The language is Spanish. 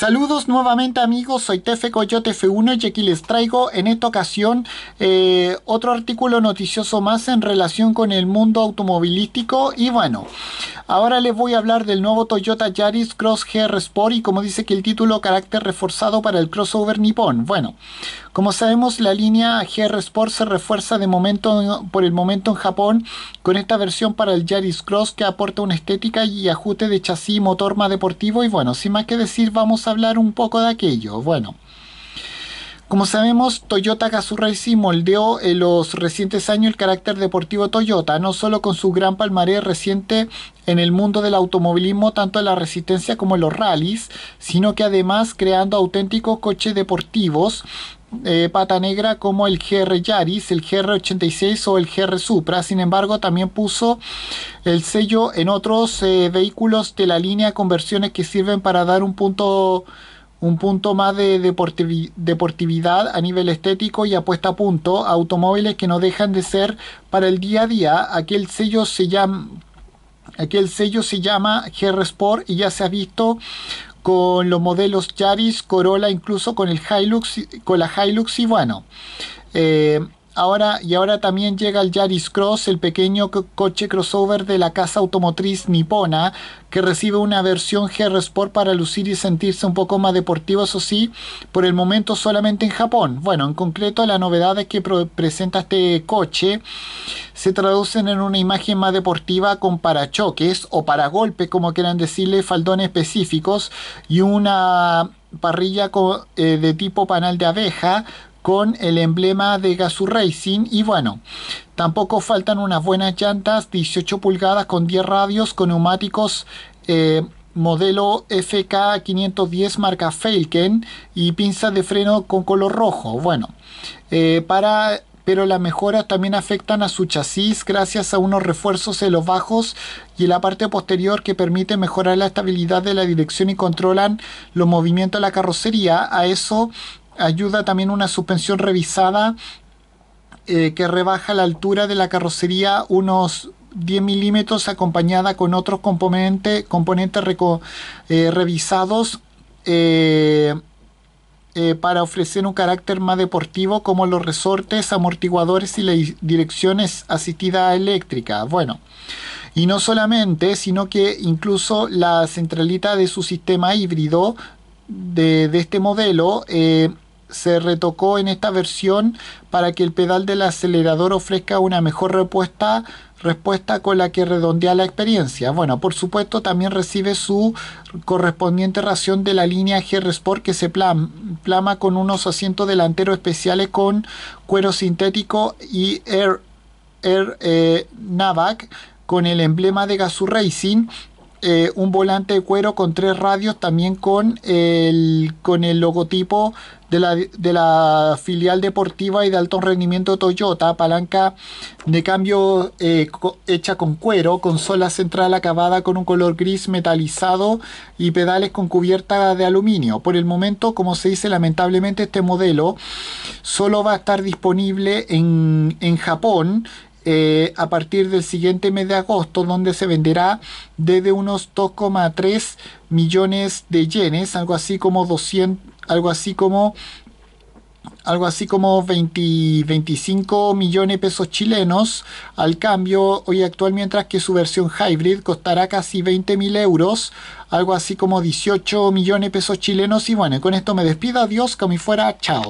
Saludos nuevamente amigos, soy Tefe Coyote F1 y aquí les traigo en esta ocasión eh, otro artículo noticioso más en relación con el mundo automovilístico y bueno, ahora les voy a hablar del nuevo Toyota Yaris Cross GR Sport y como dice que el título carácter reforzado para el crossover nipón. Bueno, como sabemos la línea GR Sport se refuerza de momento por el momento en Japón con esta versión para el Yaris Cross que aporta una estética y ajuste de chasis motor más deportivo y bueno, sin más que decir vamos a hablar un poco de aquello. Bueno, como sabemos, Toyota Racing moldeó en los recientes años el carácter deportivo Toyota, no solo con su gran palmarés reciente en el mundo del automovilismo, tanto en la resistencia como en los rallies, sino que además creando auténticos coches deportivos eh, pata negra como el GR Yaris, el GR86 o el GR Supra. Sin embargo, también puso el sello en otros eh, vehículos de la línea con versiones que sirven para dar un punto un punto más de deportividad a nivel estético y apuesta a punto, automóviles que no dejan de ser para el día a día. Aquel sello se llama Aquel sello se llama GR Sport y ya se ha visto con los modelos Yaris, Corolla, incluso con el Hilux, con la Hilux y bueno. Eh, Ahora, y ahora también llega el Yaris Cross, el pequeño coche crossover de la casa automotriz nipona, que recibe una versión GR Sport para lucir y sentirse un poco más deportivo, eso sí, por el momento solamente en Japón. Bueno, en concreto las novedades que presenta este coche se traducen en una imagen más deportiva con parachoques o para paragolpes, como quieran decirle, faldones específicos y una parrilla eh, de tipo panal de abeja con el emblema de Gazoo Racing y bueno, tampoco faltan unas buenas llantas 18 pulgadas con 10 radios con neumáticos eh, modelo FK510 marca Falken y pinzas de freno con color rojo bueno, eh, para pero las mejoras también afectan a su chasis gracias a unos refuerzos en los bajos y en la parte posterior que permite mejorar la estabilidad de la dirección y controlan los movimientos de la carrocería. A eso ayuda también una suspensión revisada eh, que rebaja la altura de la carrocería unos 10 milímetros acompañada con otros componentes eh, revisados eh, para ofrecer un carácter más deportivo como los resortes, amortiguadores y las direcciones asistida eléctrica. Bueno, y no solamente, sino que incluso la centralita de su sistema híbrido de, este modelo eh, se retocó en esta versión para que el pedal del acelerador ofrezca una mejor respuesta, respuesta con la que redondea la experiencia. Bueno, por supuesto también recibe su correspondiente ración de la línea GR Sport que se plama con unos asientos delanteros especiales con cuero sintético y Air, eh, Navac con el emblema de Gazoo Racing eh, un volante de cuero con tres radios, también con el, con el logotipo de la, filial deportiva y de alto rendimiento Toyota, palanca de cambio eh, hecha con cuero, consola central acabada con un color gris metalizado y pedales con cubierta de aluminio. Por el momento, como se dice, lamentablemente este modelo solo va a estar disponible en, en Japón eh, a partir del siguiente mes de agosto, donde se venderá desde unos 2,3 millones de yenes, algo así como 200, algo así como algo así como 25 millones de pesos chilenos al cambio hoy actual, mientras que su versión hybrid costará casi 20 mil euros, algo así como 18 millones de pesos chilenos. Y bueno, con esto me despido, adiós, como fuera, chao.